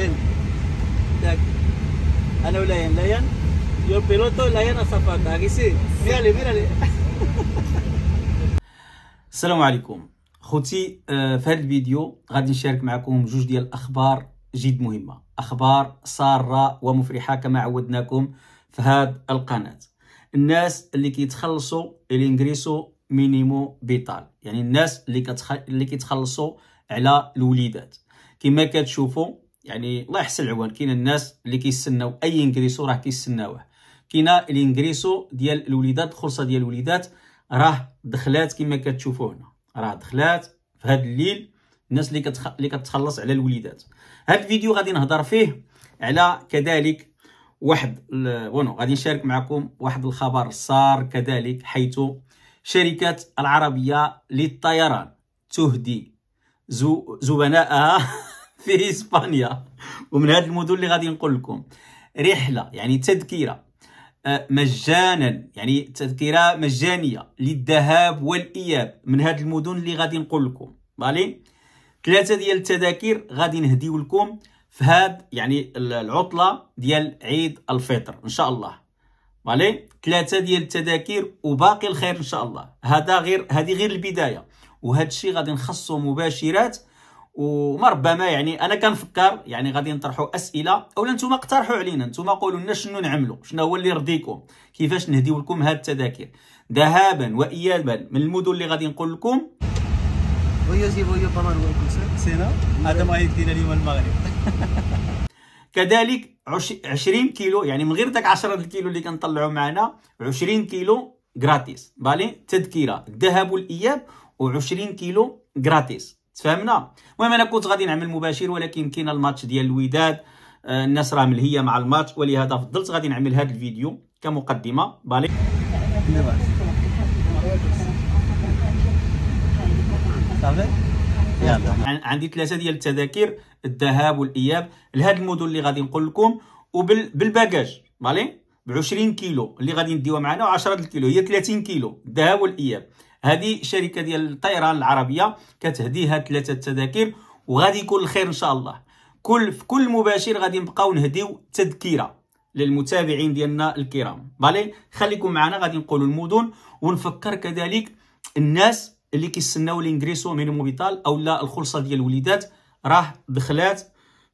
بين داك انا Layan, Layan. Yo el piloto, Layan Azafata. Aquí sí. السلام عليكم خوتي آه، في هذا الفيديو غادي نشارك معكم جوج ديال الاخبار جد مهمه اخبار ساره ومفرحه كما عودناكم في هذه القناه الناس اللي كيتخلصوا الانجريسو مينيمو بيتال يعني الناس اللي كتخ... اللي كيتخلصوا على الوليدات كما كتشوفوا يعني الله يحسن العوان كاين الناس اللي كيستناو اي انجليسو راه كيستناوه كاين الانجليسو ديال الوليدات الخلصه ديال الوليدات راه دخلات كما كتشوفوا هنا راه دخلات في هذا الليل الناس اللي كتخ... اللي كتخلص على الوليدات هذا الفيديو غادي نهضر فيه على كذلك واحد بونو غادي نشارك معكم واحد الخبر صار كذلك حيث شركة العربية للطيران تهدي زبنائها في اسبانيا ومن هذه المدن اللي غادي نقول لكم رحله يعني تذكره آه، مجانا يعني تذكره مجانيه للذهاب والاياب من هذه المدن اللي غادي نقول لكم فالي ثلاثه ديال التذاكر غادي نهديو لكم في هاد يعني العطله ديال عيد الفطر ان شاء الله فالي ثلاثه ديال التذاكر وباقي الخير ان شاء الله هذا غير هذه غير البدايه وهذا الشيء غادي نخصو مباشرات وما ربما يعني انا كنفكر يعني غادي نطرحوا اسئله اولا نتوما اقترحوا علينا نتوما قولوا لنا شنو نعملوا شنو هو اللي يرضيكم كيفاش نهديو لكم هاد التذاكر ذهابا وايابا من المدن اللي غادي نقول لكم ويو سينا هذا ما يدينا اليوم المغرب كذلك 20 كيلو يعني من غير داك 10 الكيلو اللي كنطلعوا معنا 20 كيلو غراتيس بالي تذكره الذهاب والاياب و20 كيلو غراتيس تفهمنا المهم انا كنت غادي نعمل مباشر ولكن كاين الماتش ديال الوداد آه، الناس راه ملهيه مع الماتش ولهذا فضلت غادي نعمل هذا الفيديو كمقدمه بالي عندي ثلاثه ديال التذاكر الذهاب والاياب لهذا المدن اللي غادي نقول لكم وبالباجاج بالي ب 20 كيلو اللي غادي نديوها معنا و10 الكيلو هي 30 كيلو الذهاب والاياب هذه شركه ديال الطيران العربيه كتهديها ثلاثه تذاكر وغادي يكون الخير ان شاء الله كل في كل مباشر غادي نبقاو نهديو تذكره للمتابعين ديالنا الكرام بالي خليكم معنا غادي نقولوا المدن ونفكر كذلك الناس اللي كيستناو لينغريسو من موبيتال او لا الخلصه ديال الوليدات راه دخلات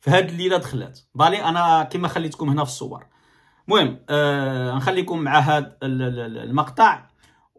في هاد الليله دخلات بالي انا كما خليتكم هنا في الصور المهم آه نخليكم مع هذا المقطع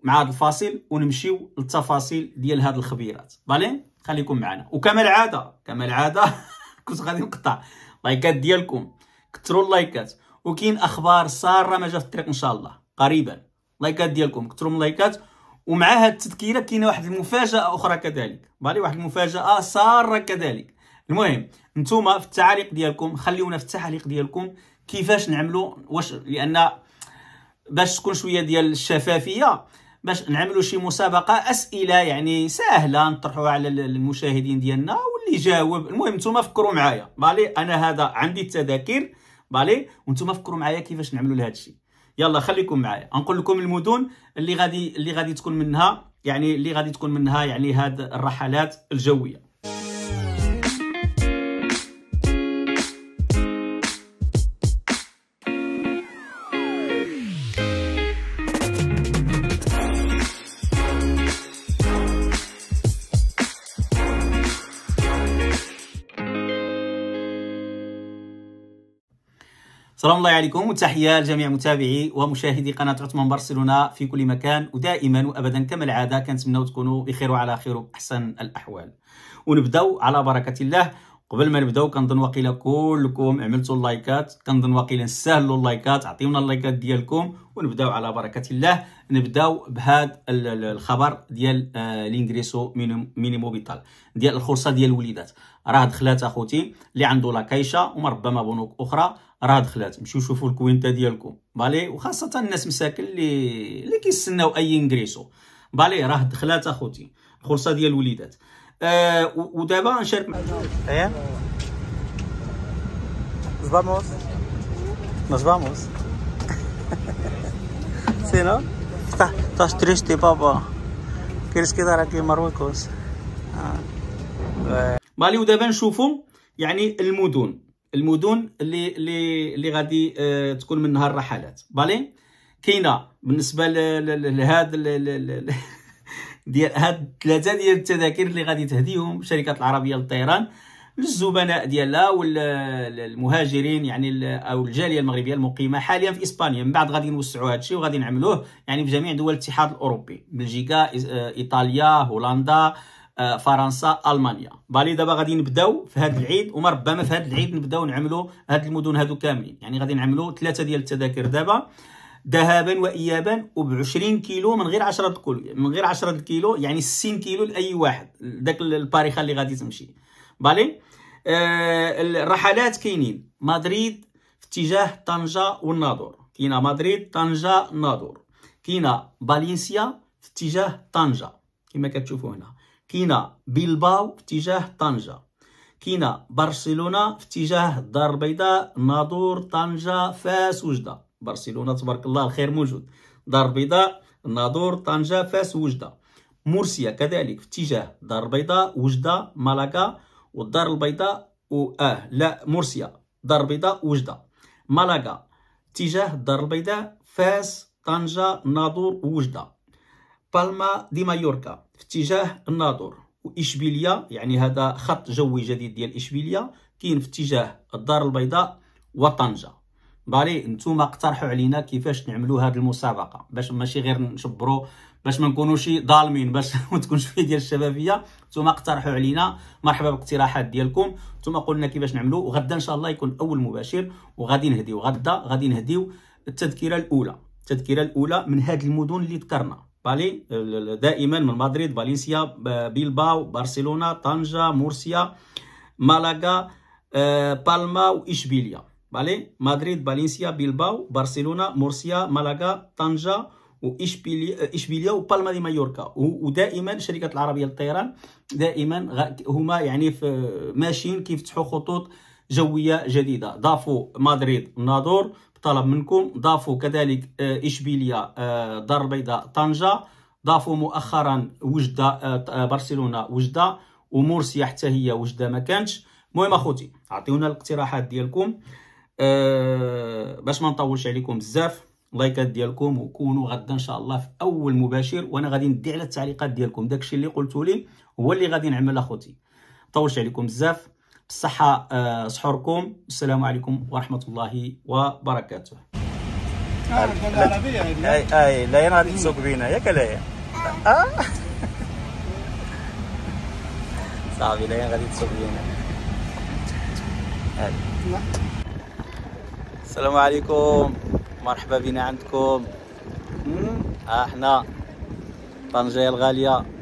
مع هذا الفاصل ونمشيو للتفاصيل ديال هذه الخبيرات فالي خليكم معنا وكما العاده كما العاده كنت غادي نقطع لايكات ديالكم كثروا اللايكات وكاين اخبار ساره ما جات في الطريق ان شاء الله قريبا لايكات ديالكم كثروا من اللايكات ومع هاد التذكيره كاينه واحد المفاجاه اخرى كذلك بالي واحد المفاجاه ساره كذلك المهم نتوما في التعاليق ديالكم خليونا في التعاليق ديالكم كيفاش نعملوا واش لان باش تكون شويه ديال الشفافيه باش نعملوا شي مسابقه اسئله يعني سهله نطرحوها على المشاهدين ديالنا واللي جاوب المهم نتوما فكروا معايا بالي انا هذا عندي التذاكر بالي وانتم فكروا معايا كيفاش نعملوا لهذا الشيء يلا خليكم معايا نقول لكم المدن اللي غادي اللي غادي تكون منها يعني اللي غادي تكون منها يعني هاد الرحلات الجويه السلام الله عليكم وتحية لجميع متابعي ومشاهدي قناة عثمان برشلونة في كل مكان ودائما وأبدا كما العادة كنتمناو تكونوا بخير وعلى خير وبأحسن الأحوال ونبداو على بركة الله قبل ما نبداو كنظن وقيلا كلكم عملتوا اللايكات كنظن وقيلا نسهلوا اللايكات عطيونا اللايكات ديالكم ونبداو على بركه الله نبداو بهذا الخبر ديال آه، لينغريسو مينيمو ديال الخرصه ديال الوليدات راه دخلات اخوتي اللي عنده لا وربما بنوك اخرى راه دخلات مشيو شوفوا الكوينتا ديالكم بالي وخاصه الناس مساكن اللي اللي كيستناو اي انغريسو بالي راه دخلات اخوتي الخلصه ديال الوليدات آه ودابا نشارك معكم ايه زباموس Nos vamos. ¿Sí, no? Estás, تريستي بابا كيرس كي quedar aquí en Marruecos. Ah. بالي ودابا نشوفوا يعني المدن المدن اللي اللي اللي غادي آه، تكون منها الرحلات بالي كاينه بالنسبه لهذا ديال هاد ثلاثه ديال التذاكر اللي غادي تهديهم الشركات العربيه للطيران للزبناء ديالها والمهاجرين يعني او الجاليه المغربيه المقيمه حاليا في اسبانيا من بعد غادي نوسعوا هذا الشيء وغادي نعملوه يعني في جميع دول الاتحاد الاوروبي بلجيكا آه، ايطاليا هولندا آه، فرنسا المانيا بالي دابا غادي نبداو في هذا العيد وما ربما في هذا العيد نبداو نعملوا هاد المدن هادو كاملين يعني غادي نعملوا ثلاثه ديال التذاكر دابا ذهابا وايابا وب 20 كيلو من غير 10 كل من غير 10 كيلو يعني 60 كيلو لاي واحد داك الباريخه اللي غادي تمشي بالي آه الرحلات كاينين مدريد في اتجاه طنجه والناظور كاينه مدريد طنجه الناظور كاينه بالنسيا في اتجاه طنجه كما كتشوفوا هنا كينا بلباو في اتجاه طنجه كينا برشلونه في اتجاه الدار البيضاء ناظور طنجه فاس وجده برشلونه تبارك الله الخير موجود دار البيضاء ناظور طنجه فاس وجده مرسيا كذلك في اتجاه الدار البيضاء وجدة مالاكا والدار البيضاء اه لا مرسيا دار البيضاء وجدة مالاكا اتجاه الدار البيضاء فاس طنجة ناظور وجدة بالما دي مايوركا في اتجاه الناظور واشبيليه يعني هذا خط جوي جديد ديال اشبيليه كاين في اتجاه الدار البيضاء وطنجه بالي نتوما اقترحوا علينا كيفاش نعملوا هذه المسابقه باش ماشي غير نشبروا باش ما نكونوش ظالمين باش ما تكونش فيه ديال الشبابيه نتوما اقترحوا علينا مرحبا باقتراحات ديالكم نتوما قلنا كيفاش نعملوا وغدا ان شاء الله يكون اول مباشر وغادي نهديو غدا غادي نهديو التذكره الاولى التذكره الاولى من هذه المدن اللي ذكرنا بالي دائما من مدريد فالنسيا بيلباو برشلونه طنجه مورسيا مالاغا بالما واشبيليا بالي مدريد فالنسيا بيلباو برشلونه مورسيا مالاغا طنجه واشبيليا اشبيليا وبالما دي مايوركا ودائما الشركات العربيه للطيران دائما هما يعني ماشيين كيفتحوا خطوط جويه جديده ضافوا مدريد ناظور طلب منكم ضافوا كذلك آه، إشبيلية آه، دار البيضاء طنجة ضافوا مؤخرا وجدة آه، برشلونة وجدة ومورسيا حتى هي وجدة ما كانتش المهم اخوتي اعطيونا الاقتراحات ديالكم أه باش ما نطولش عليكم بزاف لايكات ديالكم وكونوا غدا ان شاء الله في اول مباشر وانا غادي ندي على التعليقات ديالكم داكشي اللي قلتولي هو اللي غادي نعمل اخوتي طولش عليكم بزاف بالصحه سحوركم آه، السلام عليكم ورحمه الله وبركاته اي اي لا ينهار تسوق بينا ياك كلايا آه. صافي لا غادي تسوق بينا السلام عليكم مرحبا بنا عندكم احنا آه، طنجة الغالية